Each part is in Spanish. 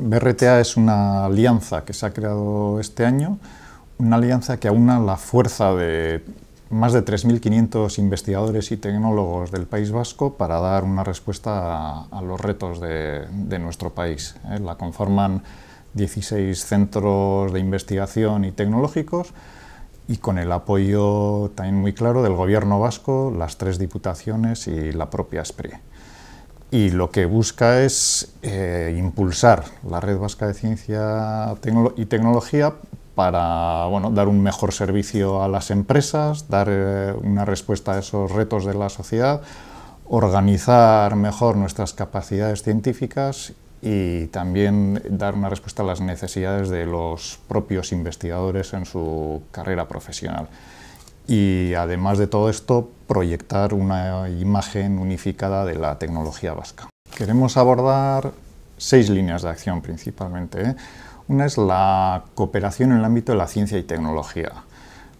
BRTA es una alianza que se ha creado este año, una alianza que aúna la fuerza de más de 3.500 investigadores y tecnólogos del País Vasco para dar una respuesta a, los retos de, nuestro país. ¿eh? La conforman 16 centros de investigación y tecnológicos y con el apoyo también muy claro del Gobierno vasco, las tres diputaciones y la propia SPRI y lo que busca es eh, impulsar la red vasca de ciencia y tecnología para dar un mejor servicio a las empresas, dar eh, una respuesta a esos retos de la sociedad, organizar mejor nuestras capacidades científicas y también dar una respuesta a las necesidades de los propios investigadores en su carrera profesional y además de todo esto proyectar una imagen unificada de la tecnología vasca. Queremos abordar seis líneas de acción principalmente. ¿eh? Una es la cooperación en el ámbito de la ciencia y tecnología.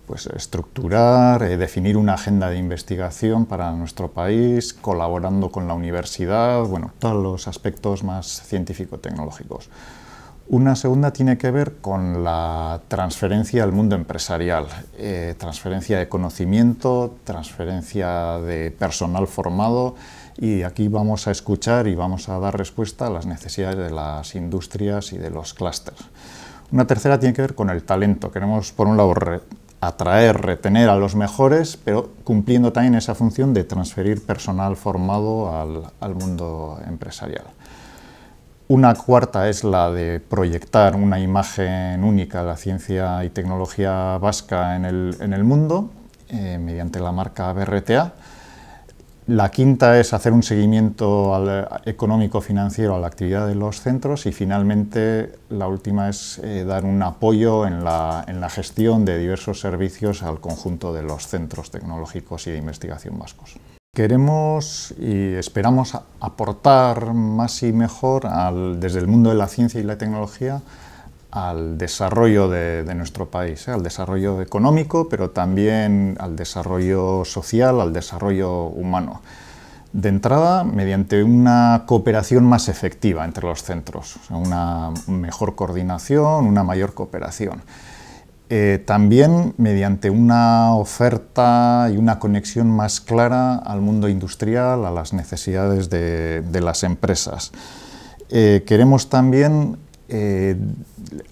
Pues estructurar, eh, definir una agenda de investigación para nuestro país, colaborando con la universidad, bueno, todos los aspectos más científico-tecnológicos. Una segunda tiene que ver con la transferencia al mundo empresarial, eh, transferencia de conocimiento, transferencia de personal formado y aquí vamos a escuchar y vamos a dar respuesta a las necesidades de las industrias y de los clústeres. Una tercera tiene que ver con el talento. Queremos, por un lado, atraer, retener a los mejores, pero cumpliendo también esa función de transferir personal formado al mundo empresarial. Una cuarta es la de proyectar una imagen única de la ciencia y tecnología vasca en el, mundo, eh, mediante la marca BRTA. La quinta es hacer un seguimiento económico-financiero a la actividad de los centros y finalmente la última es eh, dar un apoyo en la, gestión de diversos servicios al conjunto de los centros tecnológicos y de investigación vascos. Queremos y esperamos aportar más y mejor desde el mundo de la ciencia y la tecnología al desarrollo de, nuestro país, ¿eh? al desarrollo económico, pero también al desarrollo social, al desarrollo humano. De entrada, mediante una cooperación más efectiva entre los centros, una mejor coordinación, una mayor cooperación. Eh, también mediante una oferta y una conexión más clara al mundo industrial, a las necesidades de, las empresas. Eh, queremos también eh,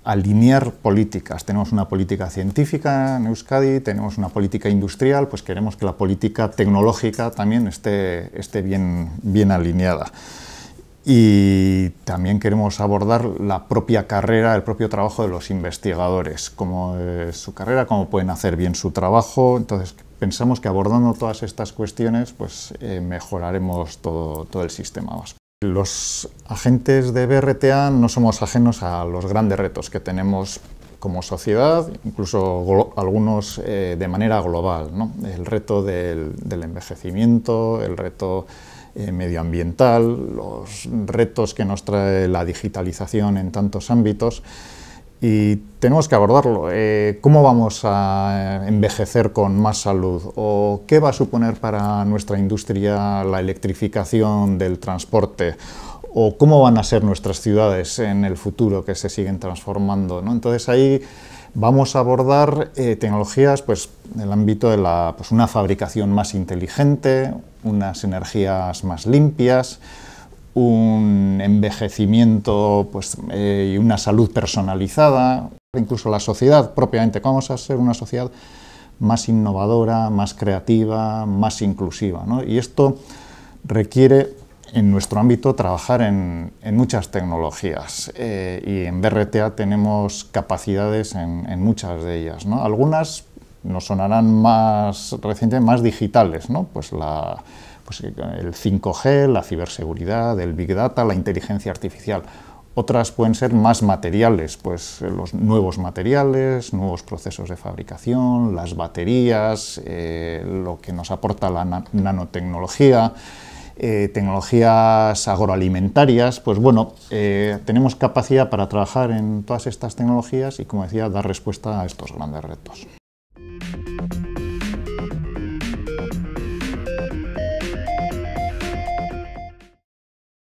alinear políticas. Tenemos una política científica en Euskadi, tenemos una política industrial, pues queremos que la política tecnológica también esté, bien alineada y también queremos abordar la propia carrera, el propio trabajo de los investigadores, cómo es su carrera, cómo pueden hacer bien su trabajo. Entonces pensamos que abordando todas estas cuestiones pues, eh, mejoraremos todo, el sistema Los agentes de BRTA no somos ajenos a los grandes retos que tenemos como sociedad, incluso algunos eh, de manera global. ¿no? El reto del, del envejecimiento, el reto eh, medioambiental, los retos que nos trae la digitalización en tantos ámbitos y tenemos que abordarlo. Eh, ¿Cómo vamos a eh, envejecer con más salud? ¿O qué va a suponer para nuestra industria la electrificación del transporte? ¿O cómo van a ser nuestras ciudades en el futuro que se siguen transformando? ¿no? Entonces ahí vamos a abordar eh, tecnologías pues, en el ámbito de la, pues, una fabricación más inteligente, unas energías más limpias, un envejecimiento pues, eh, y una salud personalizada, incluso la sociedad propiamente. Vamos a ser una sociedad más innovadora, más creativa, más inclusiva. Y esto requiere en nuestro ámbito trabajar en, muchas tecnologías eh, y en BRTA tenemos capacidades en, muchas de ellas. Algunas nos sonarán más recientes, más digitales, pues, pues, el 5G, la ciberseguridad, el Big Data, la inteligencia artificial. Otras pueden ser más materiales, pues los nuevos materiales, nuevos procesos de fabricación, las baterías, eh, lo que nos aporta la nanotecnología. Eh, tecnologías agroalimentarias, pues bueno, eh, tenemos capacidad para trabajar en todas estas tecnologías y, como decía, dar respuesta a estos grandes retos.